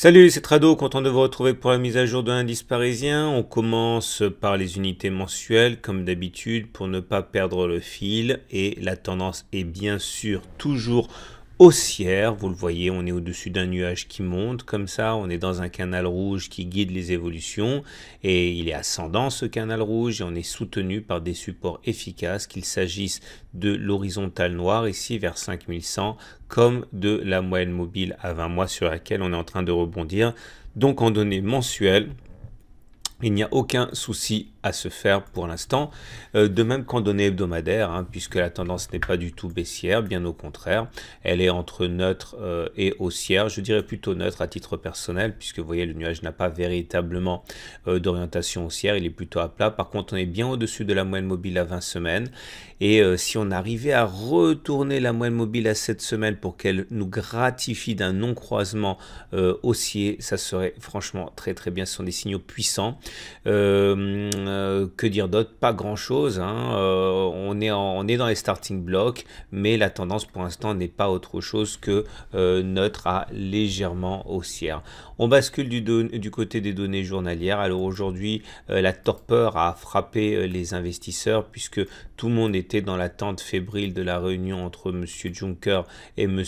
Salut, c'est Trado, content de vous retrouver pour la mise à jour de l'indice parisien. On commence par les unités mensuelles, comme d'habitude, pour ne pas perdre le fil. Et la tendance est bien sûr toujours haussière. Vous le voyez, on est au-dessus d'un nuage qui monte comme ça, on est dans un canal rouge qui guide les évolutions et il est ascendant ce canal rouge et on est soutenu par des supports efficaces qu'il s'agisse de l'horizontale noir ici vers 5100 comme de la moyenne mobile à 20 mois sur laquelle on est en train de rebondir. Donc en données mensuelles, il n'y a aucun souci se faire pour l'instant, euh, de même qu'en données hebdomadaires, hein, puisque la tendance n'est pas du tout baissière, bien au contraire, elle est entre neutre euh, et haussière, je dirais plutôt neutre à titre personnel, puisque vous voyez, le nuage n'a pas véritablement euh, d'orientation haussière, il est plutôt à plat, par contre on est bien au-dessus de la moyenne mobile à 20 semaines, et si on arrivait à retourner la moyenne mobile à 7 semaines pour qu'elle nous gratifie d'un non-croisement haussier, ça serait franchement très très bien, ce sont des signaux puissants. Euh, euh, que dire d'autre Pas grand-chose. Hein. Euh, on, est on est dans les starting blocks, mais la tendance pour l'instant n'est pas autre chose que euh, neutre à légèrement haussière. On bascule du, du côté des données journalières. Alors aujourd'hui, la torpeur a frappé les investisseurs puisque tout le monde était dans l'attente fébrile de la réunion entre M. Juncker et M.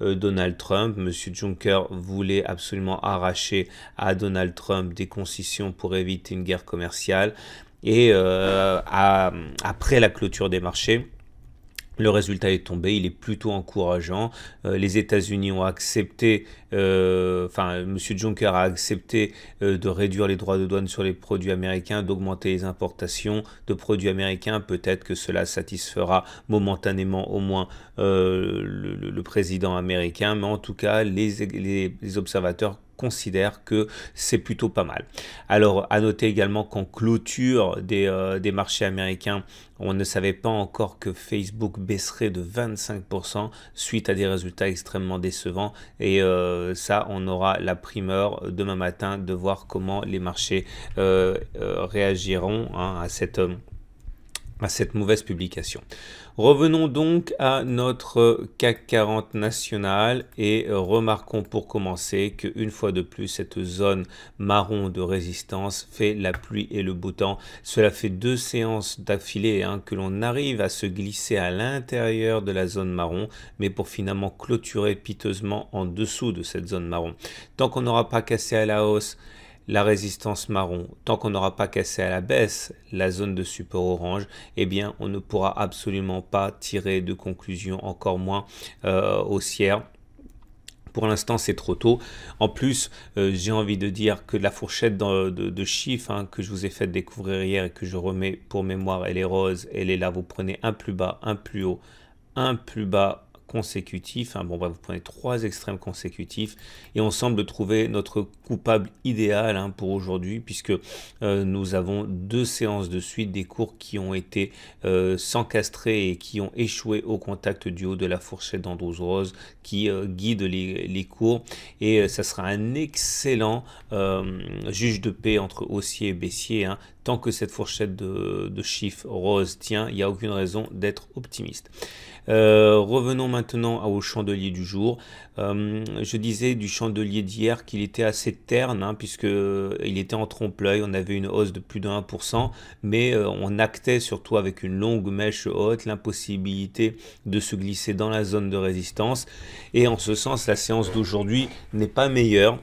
Donald Trump. M. Juncker voulait absolument arracher à Donald Trump des concessions pour éviter une guerre commerciale. Et euh, après la clôture des marchés, le résultat est tombé, il est plutôt encourageant. Euh, les États-Unis ont accepté euh, enfin, M. Juncker a accepté euh, de réduire les droits de douane sur les produits américains, d'augmenter les importations de produits américains. Peut-être que cela satisfera momentanément au moins euh, le, président américain, mais en tout cas, les, observateurs considèrent que c'est plutôt pas mal. Alors, à noter également qu'en clôture des, marchés américains, on ne savait pas encore que Facebook baisserait de 25% suite à des résultats extrêmement décevants et euh, ça, on aura la primeur demain matin de voir comment les marchés euh, euh, réagiront hein, à cette à cette mauvaise publication. Revenons donc à notre CAC 40 national et remarquons pour commencer une fois de plus, cette zone marron de résistance fait la pluie et le beau temps. Cela fait deux séances d'affilée hein, que l'on arrive à se glisser à l'intérieur de la zone marron, mais pour finalement clôturer piteusement en dessous de cette zone marron. Tant qu'on n'aura pas cassé à la hausse la résistance marron, tant qu'on n'aura pas cassé à la baisse la zone de support orange, eh bien on ne pourra absolument pas tirer de conclusion, encore moins euh, haussière. Pour l'instant, c'est trop tôt. En plus, euh, j'ai envie de dire que la fourchette de, chiffres hein, que je vous ai fait découvrir hier et que je remets pour mémoire, elle est rose, elle est là. Vous prenez un plus bas, un plus haut, un plus bas consécutif, hein, Bon, bah, vous prenez trois extrêmes consécutifs et on semble trouver notre coupable idéal hein, pour aujourd'hui puisque euh, nous avons deux séances de suite des cours qui ont été euh, s'encastrés et qui ont échoué au contact du haut de la fourchette d'Andrews Rose qui euh, guide les, cours et ça sera un excellent juge de paix entre haussier et baissier. Hein, Tant que cette fourchette de, chiffres rose tient, il n'y a aucune raison d'être optimiste. Euh, revenons maintenant au chandelier du jour. Euh, je disais du chandelier d'hier qu'il était assez terne, hein, puisque puisqu'il euh, était en trompe-l'œil, on avait une hausse de plus de 1%, mais on actait surtout avec une longue mèche haute l'impossibilité de se glisser dans la zone de résistance. Et en ce sens, la séance d'aujourd'hui n'est pas meilleure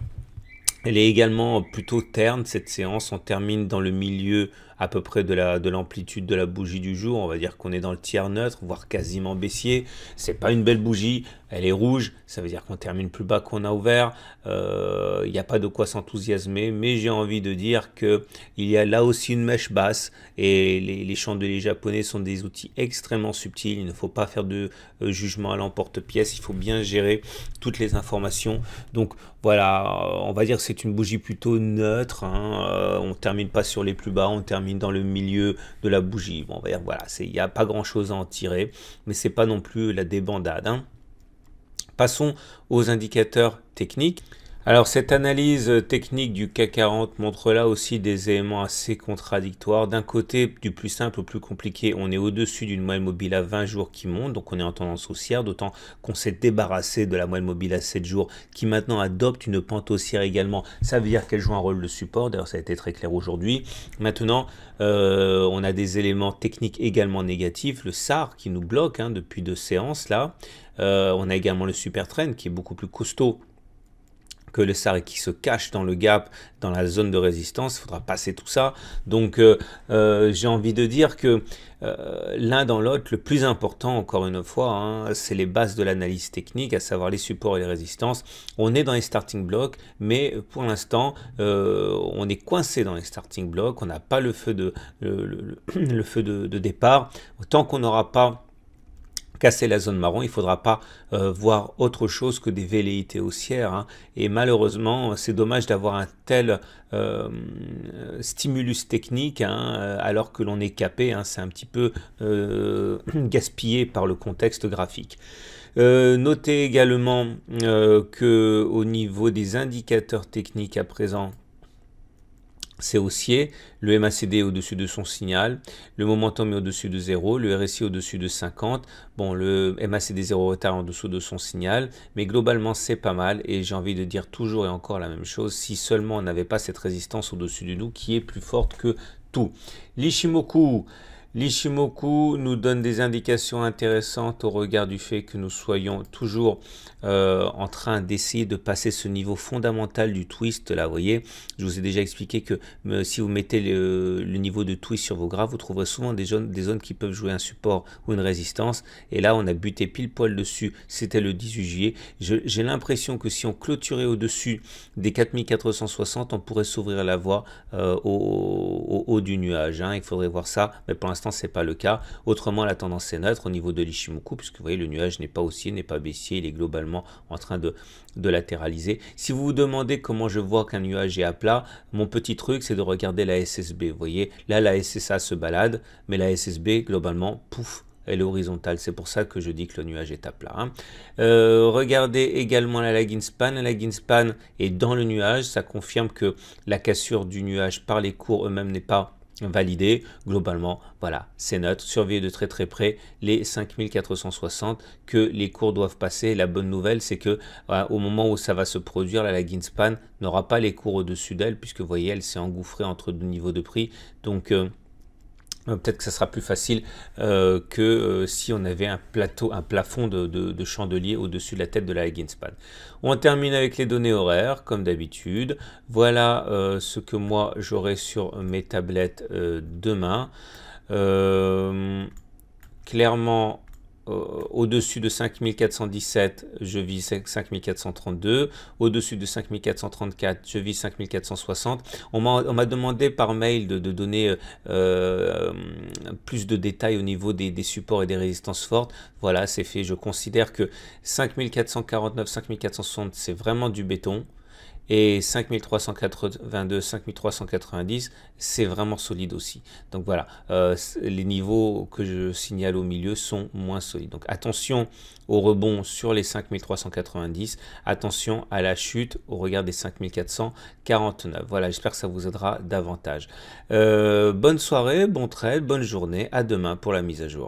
elle est également plutôt terne cette séance. On termine dans le milieu à peu près de la, de, l'amplitude de la bougie du jour. On va dire qu'on est dans le tiers neutre, voire quasiment baissier. C'est pas une belle bougie, elle est rouge. Ça veut dire qu'on termine plus bas qu'on a ouvert. Il euh, n'y a pas de quoi s'enthousiasmer, mais j'ai envie de dire que il y a là aussi une mèche basse et les, les chandeliers japonais sont des outils extrêmement subtils. Il ne faut pas faire de euh, jugement à l'emporte-pièce. Il faut bien gérer toutes les informations. Donc voilà, on va dire que c'est une bougie plutôt neutre. Hein. Euh, on termine pas sur les plus bas, on termine dans le milieu de la bougie. Bon, on voilà, il n'y a pas grand-chose à en tirer, mais c'est pas non plus la débandade. Hein. Passons aux indicateurs techniques. Alors cette analyse technique du CAC 40 montre là aussi des éléments assez contradictoires. D'un côté, du plus simple au plus compliqué, on est au-dessus d'une moelle mobile à 20 jours qui monte, donc on est en tendance haussière, d'autant qu'on s'est débarrassé de la moelle mobile à 7 jours qui maintenant adopte une pente haussière également. Ça veut dire qu'elle joue un rôle de support, d'ailleurs ça a été très clair aujourd'hui. Maintenant, euh, on a des éléments techniques également négatifs, le SAR qui nous bloque hein, depuis deux séances là. Euh, on a également le super trend qui est beaucoup plus costaud que le SAR qui se cache dans le gap, dans la zone de résistance, il faudra passer tout ça. Donc euh, euh, j'ai envie de dire que euh, l'un dans l'autre, le plus important, encore une fois, hein, c'est les bases de l'analyse technique, à savoir les supports et les résistances. On est dans les starting blocks, mais pour l'instant, on est coincé dans les starting blocks, on n'a pas le feu de, feu de départ. Tant qu'on n'aura pas casser la zone marron, il ne faudra pas euh, voir autre chose que des velléités haussières. Hein. Et malheureusement, c'est dommage d'avoir un tel euh, stimulus technique hein, alors que l'on est capé. Hein. c'est un petit peu euh, gaspillé par le contexte graphique. notez également que au niveau des indicateurs techniques à présent, c'est haussier, le MACD est au-dessus de son signal, le momentum est au-dessus de 0, le RSI au-dessus de 50, bon le MACD 0 retard en dessous de son signal, mais globalement c'est pas mal et j'ai envie de dire toujours et encore la même chose, si seulement on n'avait pas cette résistance au-dessus de nous qui est plus forte que tout. L'Ishimoku, L'Ishimoku nous donne des indications intéressantes au regard du fait que nous soyons toujours euh, en train d'essayer de passer ce niveau fondamental du twist. Là, vous voyez, je vous ai déjà expliqué que euh, si vous mettez le, niveau de twist sur vos graphes, vous trouverez souvent des zones, des zones qui peuvent jouer un support ou une résistance. Et là, on a buté pile poil dessus. C'était le 18 juillet. J'ai l'impression que si on clôturait au-dessus des 4460, on pourrait s'ouvrir la voie euh, au, haut du nuage. Hein. Il faudrait voir ça. Mais pour l'instant, c'est pas le cas. Autrement, la tendance est neutre au niveau de l'Ishimoku, puisque vous voyez, le nuage n'est pas haussier, n'est pas baissier, il est globalement en train de, de latéraliser. Si vous vous demandez comment je vois qu'un nuage est à plat, mon petit truc, c'est de regarder la SSB. Vous voyez, là, la SSA se balade, mais la SSB, globalement, pouf, elle est horizontale. C'est pour ça que je dis que le nuage est à plat. Hein. Euh, regardez également la lagging span. La lagging span est dans le nuage. Ça confirme que la cassure du nuage par les cours eux-mêmes n'est pas validé. Globalement, voilà, c'est notes Surveillez de très très près les 5460 que les cours doivent passer. La bonne nouvelle, c'est que au moment où ça va se produire, la la span n'aura pas les cours au-dessus d'elle, puisque vous voyez, elle s'est engouffrée entre deux niveaux de prix. Donc, euh, euh, peut-être que ce sera plus facile euh, que euh, si on avait un plateau, un plafond de, chandeliers chandelier au-dessus de la tête de la Higginspan. On termine avec les données horaires, comme d'habitude. Voilà ce que moi j'aurai sur mes tablettes demain. clairement, au-dessus de 5417, je vis 5432. Au-dessus de 5434, je vis 5460. On m'a demandé par mail de, donner euh, euh, plus de détails au niveau des, des, supports et des résistances fortes. Voilà, c'est fait. Je considère que 5449, 5460, c'est vraiment du béton. Et 5382, 5390, c'est vraiment solide aussi. Donc voilà, euh, les niveaux que je signale au milieu sont moins solides. Donc attention au rebond sur les 5390, attention à la chute au regard des 5449. Voilà, j'espère que ça vous aidera davantage. Euh, bonne soirée, bon trade, bonne journée, à demain pour la mise à jour.